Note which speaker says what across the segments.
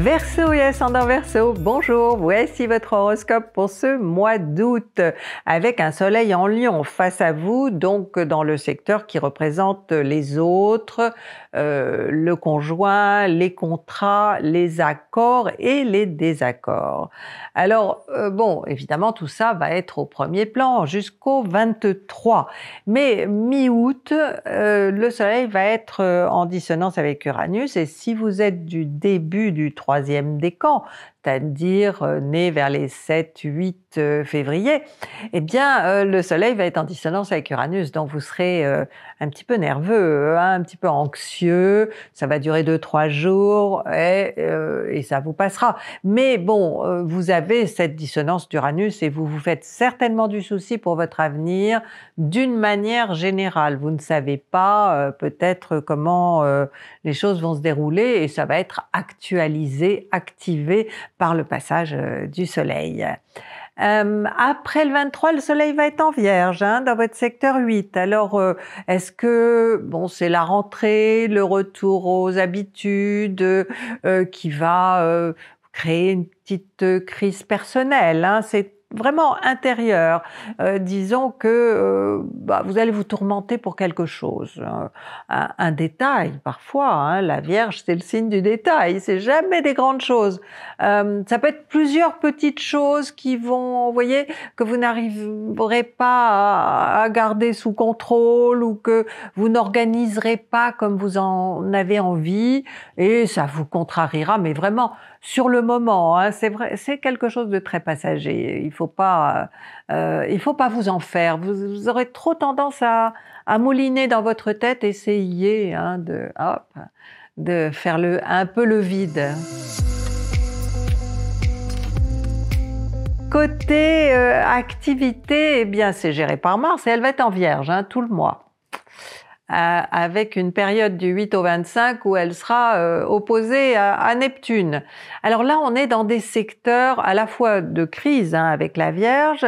Speaker 1: Verseau et ascendant verso, bonjour, voici votre horoscope pour ce mois d'août avec un soleil en lion face à vous, donc dans le secteur qui représente les autres, euh, le conjoint, les contrats, les accords et les désaccords. Alors euh, bon, évidemment tout ça va être au premier plan jusqu'au 23, mais mi-août, euh, le soleil va être en dissonance avec Uranus et si vous êtes du début du 3 des camps, c'est-à-dire euh, né vers les 7-8 euh, février, eh bien, euh, le Soleil va être en dissonance avec Uranus, donc vous serez un petit peu nerveux, hein, un petit peu anxieux, ça va durer 2 trois jours et, ça vous passera. Mais bon, vous avez cette dissonance d'Uranus et vous vous faites certainement du souci pour votre avenir d'une manière générale. Vous ne savez pas peut-être comment les choses vont se dérouler et ça va être actualisé activé par le passage euh, du soleil. Euh, après le 23, le soleil va être en vierge hein, dans votre secteur 8. Alors, euh, est-ce que bon, c'est la rentrée, le retour aux habitudes qui va créer une petite crise personnelle hein? C'est vraiment intérieur. Euh, disons que euh, bah, vous allez vous tourmenter pour quelque chose, euh, un, détail parfois. Hein, la Vierge, c'est le signe du détail. C'est jamais des grandes choses. ça peut être plusieurs petites choses qui vont, vous voyez, que vous n'arriverez pas à, garder sous contrôle ou que vous n'organiserez pas comme vous en avez envie, et ça vous contrariera. Mais vraiment, sur le moment, hein, c'est vrai, c'est quelque chose de très passager faut pas, euh, euh, il faut pas vous en faire. Vous, aurez trop tendance à, mouliner dans votre tête, essayer hein, de, de faire le, un peu le vide. Côté euh, activité, eh bien, c'est géré par Mars et elle va être en vierge hein, tout le mois. Euh, avec une période du 8 au 25 où elle sera euh, opposée à, Neptune. Alors là, on est dans des secteurs à la fois de crise hein, avec la Vierge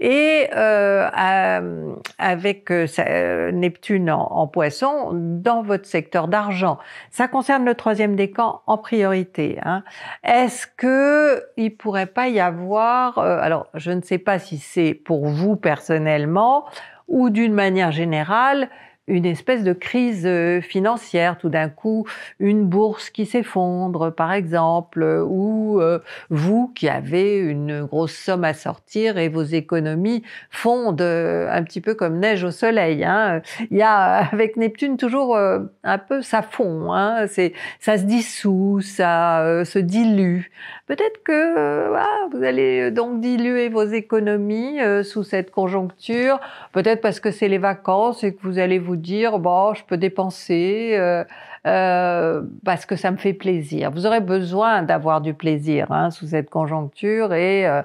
Speaker 1: et euh, euh avec Neptune en, poisson dans votre secteur d'argent. Ça concerne le troisième décan en priorité. Hein. Est-ce que il pourrait pas y avoir, alors je ne sais pas si c'est pour vous personnellement ou d'une manière générale, une espèce de crise euh, financière, tout d'un coup une bourse qui s'effondre par exemple, ou euh, vous qui avez une grosse somme à sortir et vos économies fondent euh, un petit peu comme neige au soleil. Hein. Il y a avec Neptune toujours un peu ça fond, hein. c'est ça se dissout, ça se dilue. Peut-être que vous allez donc diluer vos économies sous cette conjoncture, peut-être parce que c'est les vacances et que vous allez vous dire bon, je peux dépenser euh, euh, parce que ça me fait plaisir. Vous aurez besoin d'avoir du plaisir hein, sous cette conjoncture et euh,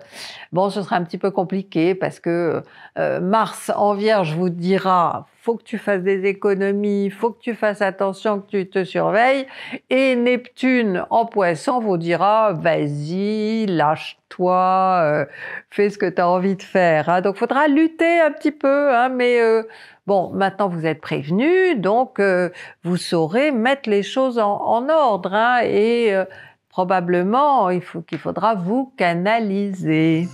Speaker 1: bon, ce sera un petit peu compliqué parce que Mars en Vierge vous dira faut que tu fasses des économies, il faut que tu fasses attention, que tu te surveilles. Et Neptune en poisson vous dira, vas-y, lâche-toi, euh, fais ce que tu as envie de faire. Donc, hein. Donc faudra lutter un petit peu, hein, mais euh, bon, maintenant vous êtes prévenu, donc euh, vous saurez mettre les choses en, ordre hein. et probablement il, faut, qu'il faudra vous canaliser.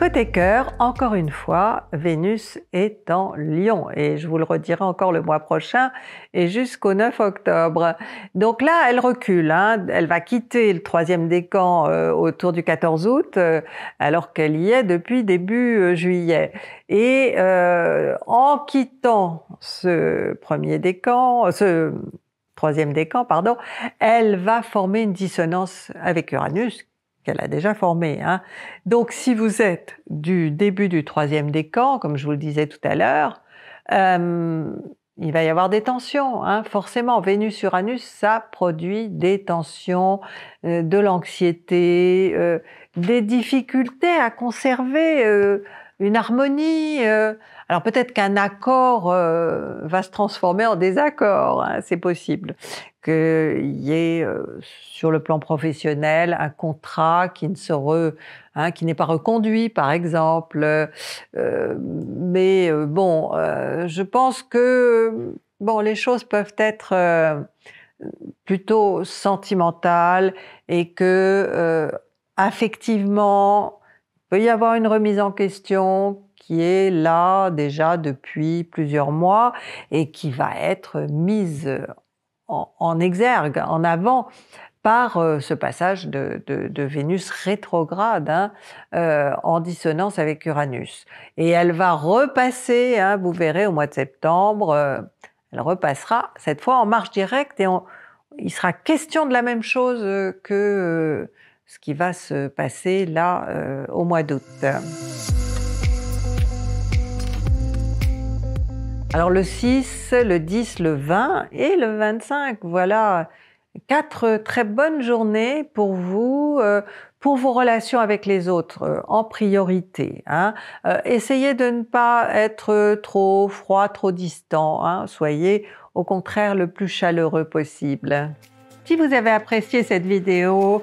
Speaker 1: Côté cœur, encore une fois, Vénus est en Lion et je vous le redirai encore le mois prochain et jusqu'au 9 octobre. Donc là, elle recule, hein. elle va quitter le troisième décan euh, autour du 14 août euh, alors qu'elle y est depuis début euh, juillet. Et en quittant ce premier décan, ce troisième décan, pardon, elle va former une dissonance avec Uranus qu'elle a déjà formé. Hein. Donc si vous êtes du début du troisième décan, comme je vous le disais tout à l'heure, euh, il va y avoir des tensions, hein. forcément. Vénus-Uranus, ça produit des tensions, euh, de l'anxiété, euh, des difficultés à conserver une harmonie. Euh, alors peut-être qu'un accord euh, va se transformer en désaccord, hein, c'est possible. Qu'il y ait euh, sur le plan professionnel un contrat qui ne se hein, qui n'est pas reconduit, par exemple. mais bon, je pense que bon, les choses peuvent être plutôt sentimentales et que affectivement peut y avoir une remise en question qui est là déjà depuis plusieurs mois et qui va être mise en, exergue, en avant par euh, ce passage de, Vénus rétrograde hein, euh, en dissonance avec Uranus. Et elle va repasser, hein, vous verrez au mois de septembre, euh, elle repassera cette fois en marche directe et il sera question de la même chose que ce qui va se passer là euh, au mois d'août. Alors le 6, le 10, le 20 et le 25, voilà quatre très bonnes journées pour vous, euh, pour vos relations avec les autres euh, en priorité. Hein. essayez de ne pas être trop froid, trop distant. Hein. Soyez au contraire le plus chaleureux possible. Si vous avez apprécié cette vidéo,